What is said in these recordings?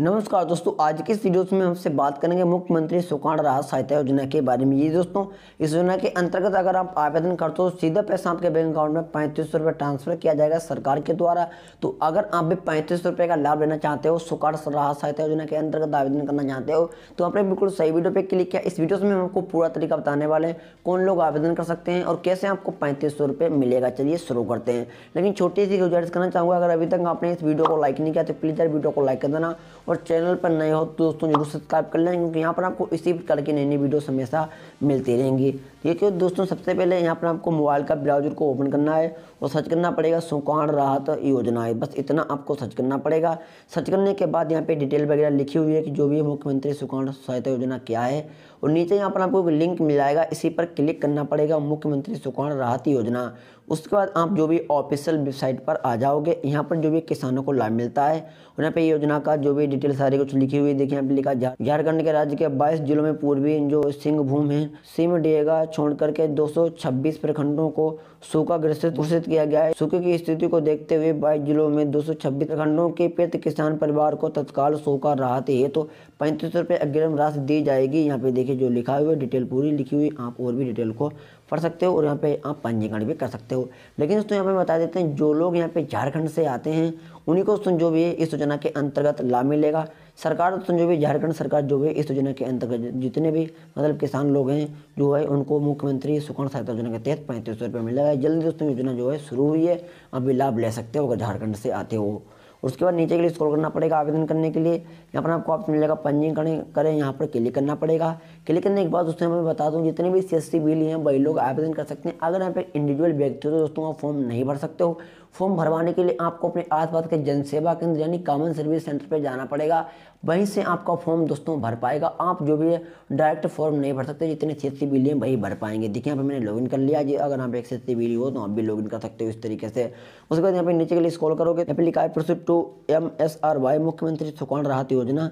नमस्कार दोस्तों आज के वीडियो में हमसे बात करेंगे मुख्यमंत्री सुखाड़ राहत सहायता योजना के बारे में ये दोस्तों इस योजना के अंतर्गत अगर आप आवेदन करते हो सीधा पैसा आपके बैंक अकाउंट में पैंतीस सौ ट्रांसफर किया जाएगा सरकार के द्वारा तो अगर आप भी पैंतीस सौ का लाभ लेना चाहते हो सुखाड़ राहत सहायता योजना के अंतर्गत आवेदन करना चाहते हो तो आपने बिल्कुल सही वीडियो पर क्लिक किया इस वीडियो में हम आपको पूरा तरीका बताने वाले हैं कौन लोग आवेदन कर सकते हैं और कैसे आपको पैंतीस मिलेगा चलिए शुरू करते हैं लेकिन छोटी सी गुजारिश करना चाहूँगा अगर अभी तक आपने इस वीडियो को लाइक नहीं किया तो प्लीज़ यार वीडियो को लाइक कर देना और चैनल पर नए हो तो दोस्तों जरूर सब्सक्राइब कर लें क्योंकि यहाँ पर आपको इसी प्रकार की नई नई वीडियो हमेशा मिलती रहेंगी ठीक तो दोस्तों सबसे पहले यहाँ पर आपको मोबाइल का ब्राउजर को ओपन करना है और सर्च करना पड़ेगा सुकान राहत योजना है बस इतना आपको सर्च करना पड़ेगा सर्च करने के बाद यहाँ पर डिटेल वगैरह लिखी हुई है कि जो भी मुख्यमंत्री सुकान सहायता योजना क्या है और नीचे यहाँ पर आपको लिंक मिल जाएगा इसी पर क्लिक करना पड़ेगा मुख्यमंत्री सुकान राहत योजना उसके बाद आप जो भी ऑफिशियल वेबसाइट पर आ जाओगे यहाँ पर जो भी किसानों को लाभ मिलता है यहाँ पर योजना का जो भी डिटेल सारी कुछ लिखी हुई देखिए यहाँ पे लिखा झारखंड के राज्य के 22 जिलों में पूर्वी जो सिंहभूम है सिमडेगा छोड़ करके 226 प्रखंडों को सूखा ग्रसित घोषित किया गया है सूखे की स्थिति को देखते हुए बाईस जिलों में 226 प्रखंडों के प्रति किसान परिवार को तत्काल सूखा राहत है तो पैंतीस रुपये अग्रिम राशि दी जाएगी यहाँ पे देखिए जो लिखा हुआ है डिटेल पूरी लिखी हुई आप और भी डिटेल को पढ़ सकते हो और यहाँ पे आप पंजीकरण भी कर सकते हो लेकिन दोस्तों यहाँ पे बता देते हैं जो लोग यहाँ पे झारखंड से आते हैं उन्हीं को जो भी इस योजना के अंतर्गत लाभ मिलेगा सरकार संजो तो भी झारखंड सरकार जो भी इस योजना के अंतर्गत जितने भी मतलब किसान लोग हैं जो है उनको मुख्यमंत्री सुकर्ण सहायता योजना के तहत पैंतीस सौ रुपये मिलेगा जल्दी दोस्तों योजना जो है शुरू हुई है अभी लाभ ले सकते हो अगर झारखंड से आते हो उसके बाद नीचे के लिए स्क्रॉल करना पड़ेगा आवेदन करने के लिए यहाँ पर आपको ऑप्शन मिलेगा पंजीकरण करें, करें यहाँ पर क्लिक करना पड़ेगा क्लिक करने के बाद दोस्तों मैं बता दूँ जितने भी सी एस सी बिल हैं वही लोग आवेदन कर सकते हैं अगर यहाँ पर इंडिविजुअल व्यक्ति हो तो दोस्तों आप फॉर्म नहीं भर सकते हो फॉर्म भरवाने के लिए आपको अपने आसपास के जनसेवा केंद्र यानी कॉमन सर्विस सेंटर पर जाना पड़ेगा वहीं से आपका फॉर्म दोस्तों भर पाएगा आप जो भी है डायरेक्ट फॉर्म नहीं भर सकते जितने सी एस सी बिल हैं वही भर पाएंगे देखिए यहाँ पर मैंने लॉगिन कर लिया जी अगर आप एक सी एस सी बिल हो तो आप भी लॉगिन कर सकते हो इस तरीके से उसके बाद यहाँ पे नीचे के लिए स्कॉल करोगे यहाँ पे लिखा है to M S R Y मुख्यमंत्री सुकौन राहत योजना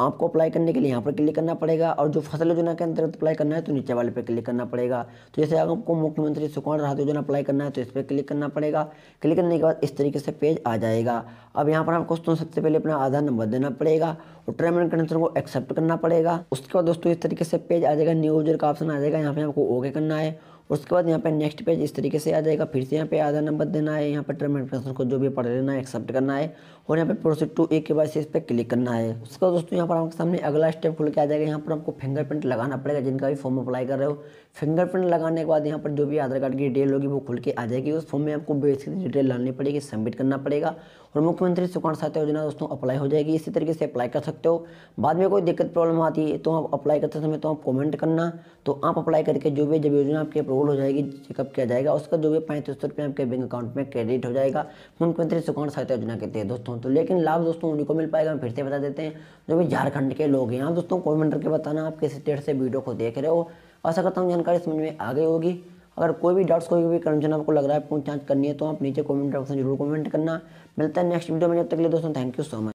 आपको अप्लाई करने के लिए यहाँ पर क्लिक करना पड़ेगा और जो फसल योजना के अंतर्गत अप्लाई करना है तो नीचे वाले पर क्लिक करना पड़ेगा तो जैसे अगर आपको मुख्यमंत्री सुकुमार राहत योजना अप्लाई करना है तो इस पर क्लिक करना पड़ेगा क्लिक करने के बाद इस तरीके से पेज आ जाएगा अब यहाँ पर आपको दोस्तों सबसे पहले अपना आधार नंबर देना पड़ेगा और टर्म एंड कंडीशन को एक्सेप्ट करना पड़ेगा उसके बाद दोस्तों इस तरीके से पेज आ जाएगा न्यू यूजर का ऑप्शन आ जाएगा यहाँ पर आपको ओके करना है उसके बाद यहाँ पे नेक्स्ट पेज इस तरीके से आ जाएगा फिर से यहाँ पे आधार नंबर देना है यहाँ पे टर्म एंड कंडीशन को जो भी पढ़ लेना है एक्सेप्ट करना है और यहाँ पे प्रोसेस टू ए के बाद इस पर क्लिक करना है उसके बाद दोस्तों यहाँ पर आपके सामने अगला स्टेप खुल के आ जाएगा यहाँ पर आपको फिंगरप्रिंट लगाना पड़ेगा जिनका भी फॉर्म अप्लाई कर रहे हो फिंगरप्रिंट लगाने के बाद यहाँ पर जो भी आधार कार्ड की डिटेल होगी वो खुल के आ जाएगी उस फॉर्म में आपको बेसिक डिटेल डालनी पड़ेगी सबमिट करना पड़ेगा और मुख्यमंत्री सुकर्ण सहायता योजना दोस्तों अप्लाई हो जाएगी इसी तरीके से अप्लाई कर सकते हो बाद में कोई दिक्कत प्रॉब्लम आती है तो आप अप्लाई करते समय तो आप कॉमेंट करना तो आप अप्लाई करके जो भी जब योजना आपके अप्रूव रोल हो जाएगी चेकअप किया जाएगा उसका जो भी पैंतीस सौ रुपये आपके बैंक अकाउंट में क्रेडिट हो जाएगा मुख्यमंत्री सुकौन सहायता योजना के तहत दोस्तों तो लेकिन लाभ दोस्तों उन्हीं को मिल पाएगा हम फिर से बता देते हैं जो भी झारखंड के लोग हैं आप दोस्तों कॉमेंट करके बताना आप किस स्टेट से वीडियो को देख रहे हो आशा करता हूँ जानकारी समझ में आ गई होगी अगर कोई भी डाउट्स कोई भी कंडीशन आपको लग रहा है पूछ जांच करनी है तो आप नीचे कमेंट ऑप्शन जरूर कमेंट करना मिलता है नेक्स्ट वीडियो में जब तक लिए दोस्तों थैंक यू सो मच